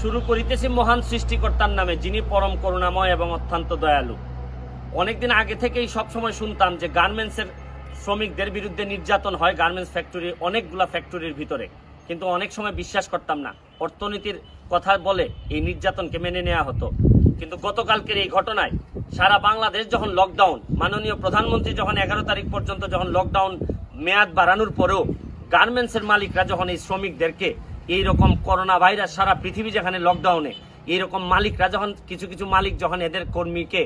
শুরু করিতেছি মহান সৃষ্টিকর্তার নামে যিনি পরম করুণাময় এবং অত্যন্ত দয়ালু অনেকদিন আগে থেকেই সবসময় শুনতাম যে গার্মেন্টসের শ্রমিকদের বিরুদ্ধে নির্যাতন হয় গার্মেন্টস ফ্যাক্টরি অনেকগুলা ফ্যাক্টরির ভিতরে কিন্তু অনেক সময় বিশ্বাস করতাম না অর্থনীতির কথা বলে এই নির্যাতনকে মেনে নেওয়া হতো কিন্তু গতকালকের এই ঘটনায় সারা বাংলাদেশ যখন লকডাউন মাননীয় প্রধানমন্ত্রী যখন এগারো তারিখ পর্যন্ত যখন লকডাউন মেয়াদ বাড়ানোর পরেও গার্মেন্টসের মালিকরা যখন এই শ্রমিকদেরকে এই রকম করোনা ভাইরাস সারা পৃথিবী যেখানে লকডাউনে এইরকম মালিকরা যখন কিছু কিছু মালিক যখন এদের কর্মীকে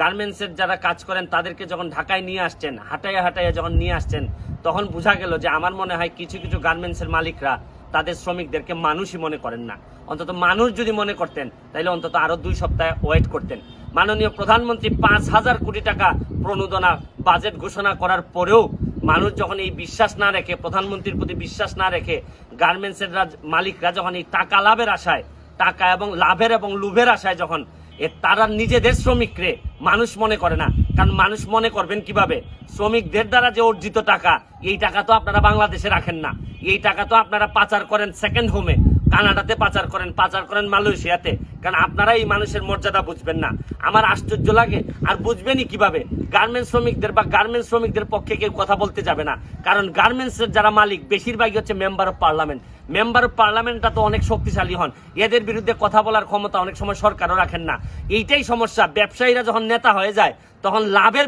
গার্মেন্টসের যারা কাজ করেন তাদেরকে যখন ঢাকায় নিয়ে আসছেন হাটাইয়া হাটাইয়া যখন নিয়ে আসছেন তখন বোঝা গেল যে আমার মনে হয় কিছু কিছু গার্মেন্টসের মালিকরা তাদের শ্রমিকদেরকে মানুষই মনে করেন না অন্তত মানুষ যদি মনে করতেন তাহলে অন্তত আরও দুই সপ্তাহে ওয়েট করতেন মাননীয় প্রধানমন্ত্রী পাঁচ হাজার কোটি টাকা প্রণোদনা বাজেট ঘোষণা করার পরেও মানুষ যখন এই বিশ্বাস না রেখে প্রধানমন্ত্রীর প্রতি বিশ্বাস না রেখে গার্মেন্টসের মালিকরা যখন এই টাকা লাভের আশায় টাকা এবং লাভের এবং লুভের আশায় যখন এ তারা নিজেদের শ্রমিকরে মানুষ মনে করে না কারণ মানুষ মনে করবেন কিভাবে শ্রমিকদের দ্বারা যে অর্জিত টাকা এই টাকা তো আপনারা বাংলাদেশে রাখেন না এই টাকা তো আপনারা পাচার করেন সেকেন্ড হোমে কানাডাতে পাচার করেন পাচার করেন মালয়েশিয়াতে কারণ আপনারা এই মানুষের মর্যাদা বুঝবেন না আমার আশ্চর্য লাগে আর বুঝবেনই কিভাবে গার্মেন্টস শ্রমিকদের বা গার্মেন্টস শ্রমিকদের পক্ষে কেউ কথা বলতে যাবে না কারণ গার্মেন্টসের যারা মালিক বেশিরভাগই হচ্ছে member of parliament member of পার্লামেন্টটা তো অনেক শক্তিশালী হন এদের বিরুদ্ধে কথা বলার ক্ষমতা অনেক সময় সরকারও রাখেন না এইটাই সমস্যা ব্যবসায়ীরা যখন নেতা হয়ে যায় তখন লাভের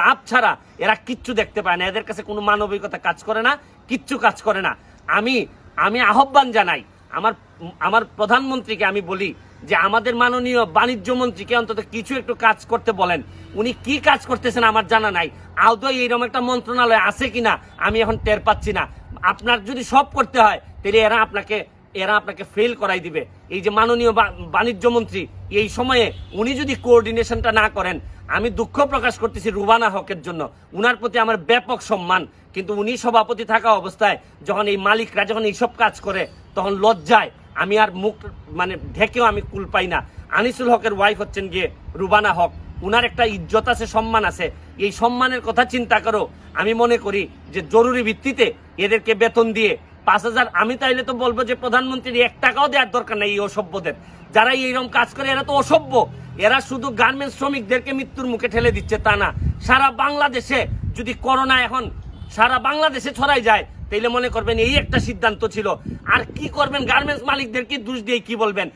লাভ ছাড়া এরা কিচ্ছু দেখতে পায় না এদের কাছে কোনো মানবিকতা কাজ করে না কিচ্ছু কাজ করে না আমি আমি আহ্বান জানাই আমার আমার প্রধানমন্ত্রীকে আমি বলি যে আমাদের মাননীয় বাণিজ্য মন্ত্রীকে অন্তত কিছু একটু কাজ করতে বলেন উনি কি কাজ করতেছেন আমার জানা নাই আদৌ এইরকম একটা মন্ত্রণালয় আছে কিনা আমি এখন টের পাচ্ছি না আপনার যদি সব করতে হয় তাহলে এরা আপনাকে এরা আপনাকে ফেল করাই দিবে এই যে মাননীয় বাণিজ্য মন্ত্রী এই সময়ে উনি যদি কোঅর্ডিনেশনটা না করেন আমি দুঃখ প্রকাশ করতেছি রুবানা হকের জন্য উনার প্রতি আমার ব্যাপক সম্মান কিন্তু উনি সভাপতি থাকা অবস্থায় যখন এই মালিকরা যখন এইসব কাজ করে তখন লজ্জায় আমি আর মুখ মানে ঢেকেও আমি কুল পাই না আনিসুল হকের ওয়াইফ হচ্ছেন গিয়ে রুবানা হক উনার একটা ইজ্জত আছে সম্মান আছে এই সম্মানের কথা চিন্তা করো আমি মনে করি যে জরুরি ভিত্তিতে এদেরকে বেতন দিয়ে পাঁচ হাজার আমি তাইলে তো বলবো যে প্রধানমন্ত্রীর এক টাকাও দেওয়ার দরকার নেই এই অসভ্যদের যারা এইরকম কাজ করে এরা তো অসভ্য এরা শুধু গার্মেন্টস শ্রমিকদেরকে মৃত্যুর মুখে ঠেলে দিচ্ছে তা না সারা বাংলাদেশে যদি করোনা এখন সারা বাংলাদেশে ছড়াই যায় তাইলে মনে করবেন এই একটা সিদ্ধান্ত ছিল আর কি করবেন গার্মেন্টস মালিকদেরকে দোষ দিয়ে কি বলবেন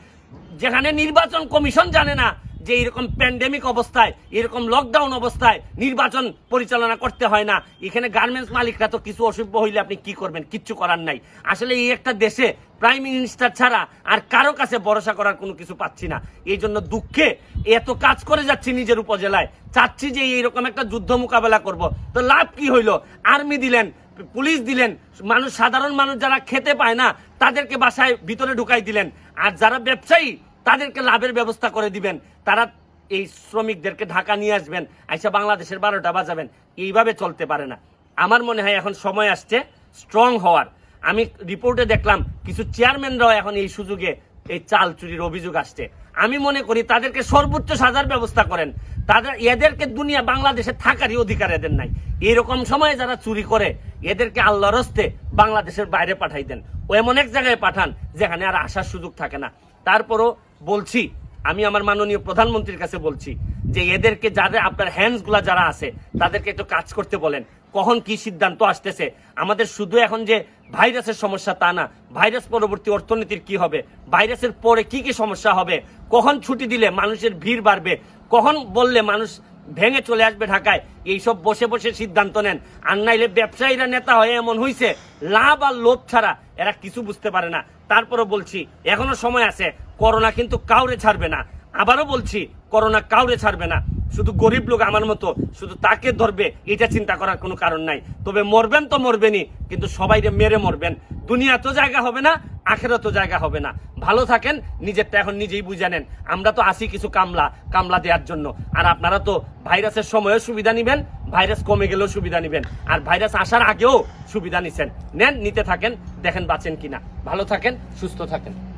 যেখানে নির্বাচন কমিশন জানে না যে এরকম প্যান্ডেমিক অবস্থায় এরকম লকডাউন অবস্থায় নির্বাচন পরিচালনা করতে হয় না এখানে গার্মেন্টস মালিকরা তো কিছু অসভ্য হইলে আপনি কি করবেন কিচ্ছু করার নাই আসলে এই একটা দেশে প্রাইম মিনিস্টার ছাড়া আর কারো কাছে ভরসা করার কোনো কিছু পাচ্ছি না এই জন্য দুঃখে এত কাজ করে যাচ্ছি নিজের উপজেলায় চাচ্ছি যে এইরকম একটা যুদ্ধ মোকাবেলা করব তো লাভ কি হইলো আর্মি দিলেন পুলিশ দিলেন মানুষ সাধারণ মানুষ যারা খেতে পায় না তাদেরকে বাসায় ভিতরে ঢুকাই দিলেন আর যারা ব্যবসায়ী তাদেরকে লাভের ব্যবস্থা করে দিবেন তারা এই শ্রমিকদেরকে ঢাকা নিয়ে আসবেন আইসা বাংলাদেশের বারোটা বাজাবেন এইভাবে চলতে পারে না আমার মনে হয় এখন সময় আসছে স্ট্রং হওয়ার আমি রিপোর্টে দেখলাম কিছু চেয়ারম্যানরাও এখন এই সুযোগে এই চাল চুরির অভিযোগ আসছে আমি মনে করি তাদেরকে সর্বোচ্চ সাজার ব্যবস্থা করেন তাদের এদেরকে দুনিয়া বাংলাদেশে থাকারই অধিকার এদের নাই এরকম সময়ে যারা চুরি করে এদেরকে আল্লাহর হস্তে বাংলাদেশের বাইরে পাঠাই দেন ও এমন এক জায়গায় পাঠান যেখানে আর আসার সুযোগ থাকে না তারপরও বলছি আমি আমার মাননীয় প্রধানমন্ত্রীর কাছে বলছি যে এদেরকে যাদের আপনার হ্যান্ডসগুলা যারা আছে তাদেরকে একটু কাজ করতে বলেন কখন কি সিদ্ধান্ত আসতেছে আমাদের শুধু এখন যে ভাইরাসের সমস্যা তা না ভাইরাস পরবর্তী অর্থনীতির কি হবে ভাইরাসের পরে কি কি সমস্যা হবে কখন ছুটি দিলে মানুষের ভিড় বাড়বে কখন বললে মানুষ ভেঙে চলে আসবে ঢাকায় এইসব বসে বসে সিদ্ধান্ত নেন আর নাইলে ব্যবসায়ীরা নেতা হয়ে এমন হয়েছে লাভ আর লোভ ছাড়া এরা কিছু বুঝতে পারে না তারপরে বলছি এখনো সময় আছে করোনা কিন্তু কাউরে ছাড়বে না আবারও বলছি করোনা কাউরে ছাড়বে না শুধু গরিব লোক আমার মতো শুধু তাকে ধরবে এটা চিন্তা করার কোনো কারণ নাই তবে মরবেন তো মরবেনই কিন্তু সবাই মেরে মরবেন দুনিয়া তো জায়গা হবে না আখেরও তো জায়গা হবে না ভালো থাকেন নিজেরটা এখন নিজেই বুঝে নেন আমরা তো আসি কিছু কামলা কামলা দেওয়ার জন্য আর আপনারা তো ভাইরাসের সময়ও সুবিধা নেবেন ভাইরাস কমে গেলেও সুবিধা নেবেন আর ভাইরাস আসার আগেও সুবিধা নিছেন নেন নিতে থাকেন দেখেন বাঁচেন কিনা ভালো থাকেন সুস্থ থাকেন